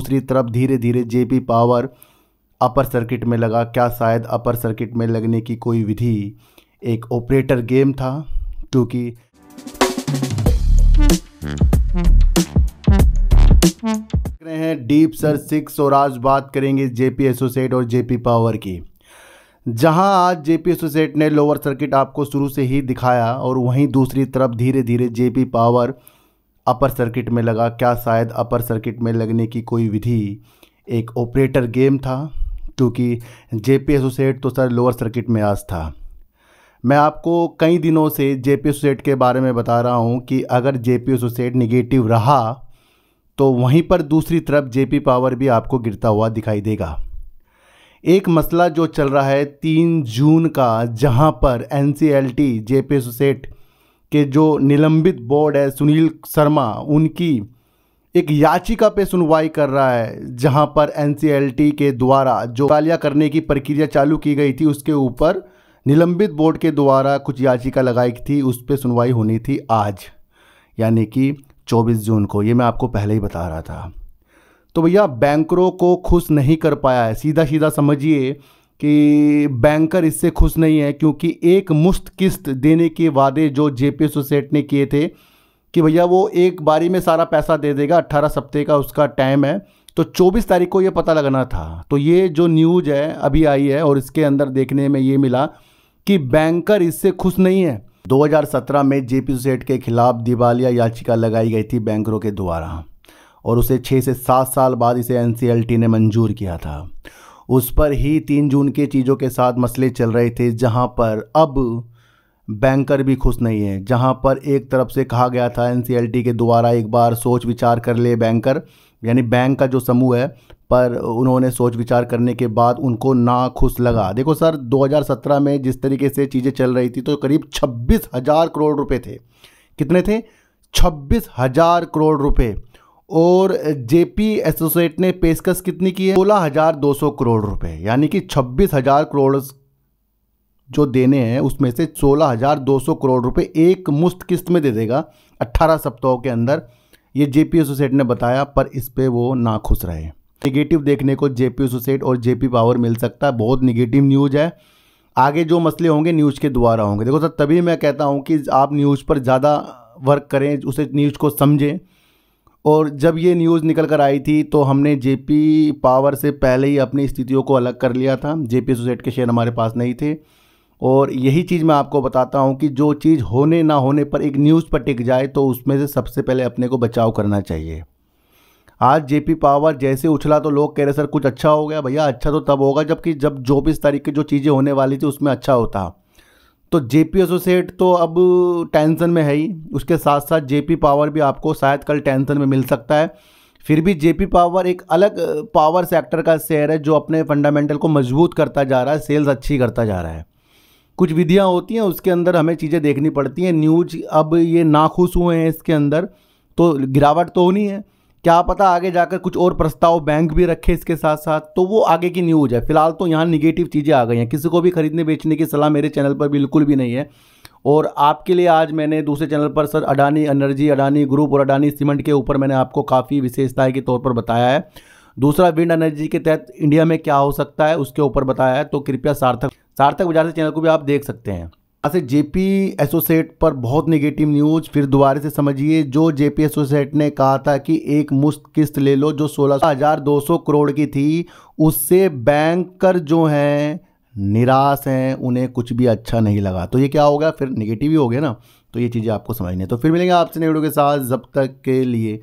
दूसरी तरफ धीरे धीरे जेपी पावर अपर सर्किट में लगा क्या शायद अपर सर्किट में लगने की कोई विधि एक ऑपरेटर गेम था क्योंकि रहे हैं डीप सर सिक्स और आज बात करेंगे जेपी एसोसिएट और जेपी पावर की जहां आज जेपी एसोसिएट ने लोअर सर्किट आपको शुरू से ही दिखाया और वहीं दूसरी तरफ धीरे धीरे जेपी पावर अपर सर्किट में लगा क्या शायद अपर सर्किट में लगने की कोई विधि एक ऑपरेटर गेम था क्योंकि जे पी एसोसिएट तो सर लोअर सर्किट में आज था मैं आपको कई दिनों से जे पी एसोसिएट के बारे में बता रहा हूँ कि अगर जे पी एसोसिएट निगेटिव रहा तो वहीं पर दूसरी तरफ जे पी पावर भी आपको गिरता हुआ दिखाई देगा एक मसला जो चल रहा है तीन जून का जहाँ पर N C L T J P associate के जो निलंबित बोर्ड है सुनील शर्मा उनकी एक याचिका पे सुनवाई कर रहा है जहां पर एन के द्वारा जो गालिया करने की प्रक्रिया चालू की गई थी उसके ऊपर निलंबित बोर्ड के द्वारा कुछ याचिका लगाई थी उस पर सुनवाई होनी थी आज यानी कि 24 जून को ये मैं आपको पहले ही बता रहा था तो भैया बैंकरों को खुश नहीं कर पाया है सीधा सीधा समझिए कि बैंकर इससे खुश नहीं है क्योंकि एक मुश्त किस्त देने के वादे जो जे पी सोसेट ने किए थे कि भैया वो एक बारी में सारा पैसा दे देगा अट्ठारह सप्ते का उसका टाइम है तो 24 तारीख को ये पता लगना था तो ये जो न्यूज़ है अभी आई है और इसके अंदर देखने में ये मिला कि बैंकर इससे खुश नहीं है 2017 में जे पी सेठ के खिलाफ दिवालिया याचिका लगाई गई थी बैंकरों के द्वारा और उसे छः से सात साल बाद इसे एन ने मंजूर किया था उस पर ही तीन जून के चीज़ों के साथ मसले चल रहे थे जहां पर अब बैंकर भी खुश नहीं है जहां पर एक तरफ से कहा गया था एन के द्वारा एक बार सोच विचार कर ले बैंकर यानी बैंक का जो समूह है पर उन्होंने सोच विचार करने के बाद उनको ना खुश लगा देखो सर 2017 में जिस तरीके से चीज़ें चल रही थी तो करीब छब्बीस हज़ार करोड़ रुपए थे कितने थे छब्बीस हज़ार करोड़ रुपए और जेपी एसोसिएट ने पेशकश कितनी की है सोलह हज़ार दो सौ करोड़ रुपए यानी कि छब्बीस हज़ार करोड़ जो देने हैं उसमें से सोलह हज़ार दो सौ करोड़ रुपए एक मुफ्त किस्त में दे देगा अट्ठारह सप्ताहों के अंदर ये जेपी एसोसिएट ने बताया पर इस पर वो ना खुश रहे निगेटिव देखने को जेपी एसोसिएट और जेपी पावर मिल सकता है बहुत निगेटिव न्यूज़ है आगे जो मसले होंगे न्यूज़ के द्वारा होंगे देखो सर तभी मैं कहता हूँ कि आप न्यूज़ पर ज़्यादा वर्क करें उसे न्यूज़ को समझें और जब ये न्यूज़ निकल कर आई थी तो हमने जेपी पावर से पहले ही अपनी स्थितियों को अलग कर लिया था जेपी सोसाइट के शेयर हमारे पास नहीं थे और यही चीज़ मैं आपको बताता हूँ कि जो चीज़ होने ना होने पर एक न्यूज़ पर टिक जाए तो उसमें से सबसे पहले अपने को बचाव करना चाहिए आज पी पावर जैसे उछला तो लोग कह रहे सर कुछ अच्छा हो गया भैया अच्छा तो तब होगा जबकि जब चौबीस तारीख की जो चीज़ें होने वाली थी उसमें अच्छा होता तो जे पी एसोसिएट तो अब टेंशन में है ही उसके साथ साथ जे पी पावर भी आपको शायद कल टेंशन में मिल सकता है फिर भी जे पी पावर एक अलग पावर सेक्टर का शेयर है जो अपने फंडामेंटल को मजबूत करता जा रहा है सेल्स अच्छी करता जा रहा है कुछ विधियाँ होती हैं उसके अंदर हमें चीज़ें देखनी पड़ती हैं न्यूज अब ये नाखुश हुए हैं इसके अंदर तो गिरावट तो होनी है क्या पता आगे जाकर कुछ और प्रस्ताव बैंक भी रखे इसके साथ साथ तो वो आगे की न्यूज है फिलहाल तो यहाँ निगेटिव चीज़ें आ गई हैं किसी को भी खरीदने बेचने की सलाह मेरे चैनल पर बिल्कुल भी नहीं है और आपके लिए आज मैंने दूसरे चैनल पर sir Adani energy Adani group और अडानी सीमेंट के ऊपर मैंने आपको काफ़ी विशेषताएँ के तौर पर बताया है दूसरा विंड एनर्जी के तहत इंडिया में क्या हो सकता है उसके ऊपर बताया है तो कृपया सार्थक सार्थक बाजार से चैनल को भी आप देख सकते हैं यहाँ अच्छा, जेपी एसोसिएट पर बहुत नेगेटिव न्यूज फिर दोबारा से समझिए जो जेपी एसोसिएट ने कहा था कि एक मुश्त किस्त ले लो जो सोलह हजार दो सौ करोड़ की थी उससे बैंकर जो हैं निराश हैं उन्हें कुछ भी अच्छा नहीं लगा तो ये क्या हो गया फिर निगेटिव ही हो गया ना तो ये चीज़ें आपको समझनी है तो फिर मिलेंगे आपसे नेगेटिव के साथ जब तक के लिए